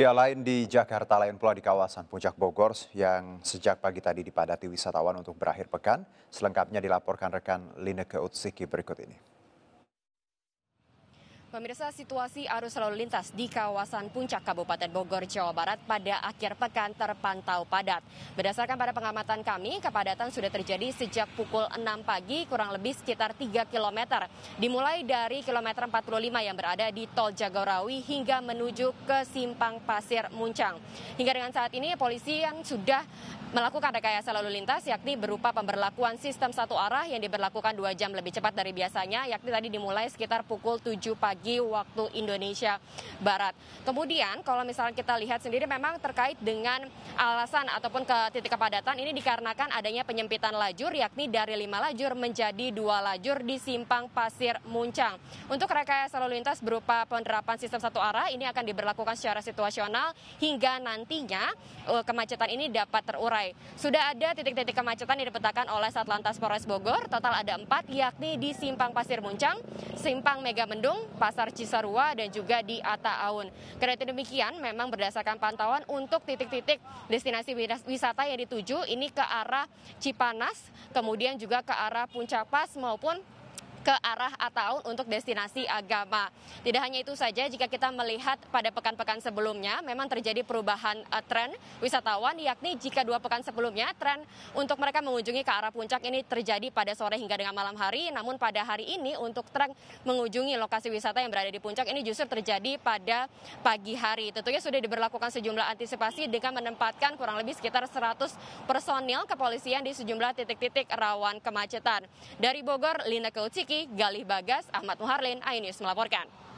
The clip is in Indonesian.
Ya, lain di Jakarta, lain pula di kawasan Puncak Bogor yang sejak pagi tadi dipadati wisatawan untuk berakhir pekan. Selengkapnya dilaporkan rekan Lineke Utsiki berikut ini. Pemirsa, situasi arus lalu lintas di kawasan Puncak Kabupaten Bogor, Jawa Barat pada akhir pekan terpantau padat. Berdasarkan pada pengamatan kami, kepadatan sudah terjadi sejak pukul 6 pagi kurang lebih sekitar 3 km. Dimulai dari kilometer 45 yang berada di Tol Jagorawi hingga menuju ke Simpang Pasir Muncang. Hingga dengan saat ini polisi yang sudah melakukan rekayasa lalu lintas yakni berupa pemberlakuan sistem satu arah yang diberlakukan dua jam lebih cepat dari biasanya yakni tadi dimulai sekitar pukul 7 pagi waktu Indonesia Barat. Kemudian kalau misalnya kita lihat sendiri memang terkait dengan alasan ataupun ke titik kepadatan ini dikarenakan adanya penyempitan lajur yakni dari lima lajur menjadi dua lajur di simpang Pasir Muncang. Untuk rekayasa lalu lintas berupa penerapan sistem satu arah ini akan diberlakukan secara situasional hingga nantinya eh, kemacetan ini dapat terurai terurai. Sudah ada titik-titik kemacetan yang dipetakan oleh Satlantas Polres Bogor, total ada empat, yakni di Simpang Pasir Muncang, Simpang Mega Mendung, Pasar Cisarua, dan juga di Ata Aun. Kereta demikian, memang berdasarkan pantauan untuk titik-titik destinasi wisata yang dituju ini ke arah Cipanas, kemudian juga ke arah Puncak Pas maupun ke arah atau untuk destinasi agama. Tidak hanya itu saja, jika kita melihat pada pekan-pekan sebelumnya, memang terjadi perubahan uh, tren wisatawan, yakni jika dua pekan sebelumnya tren untuk mereka mengunjungi ke arah puncak ini terjadi pada sore hingga dengan malam hari, namun pada hari ini untuk tren mengunjungi lokasi wisata yang berada di puncak ini justru terjadi pada pagi hari. Tentunya sudah diberlakukan sejumlah antisipasi dengan menempatkan kurang lebih sekitar 100 personil kepolisian di sejumlah titik-titik rawan kemacetan. Dari Bogor, Lina Kaucik, Rizky, Galih Bagas, Ahmad Muharlin, iNews melaporkan.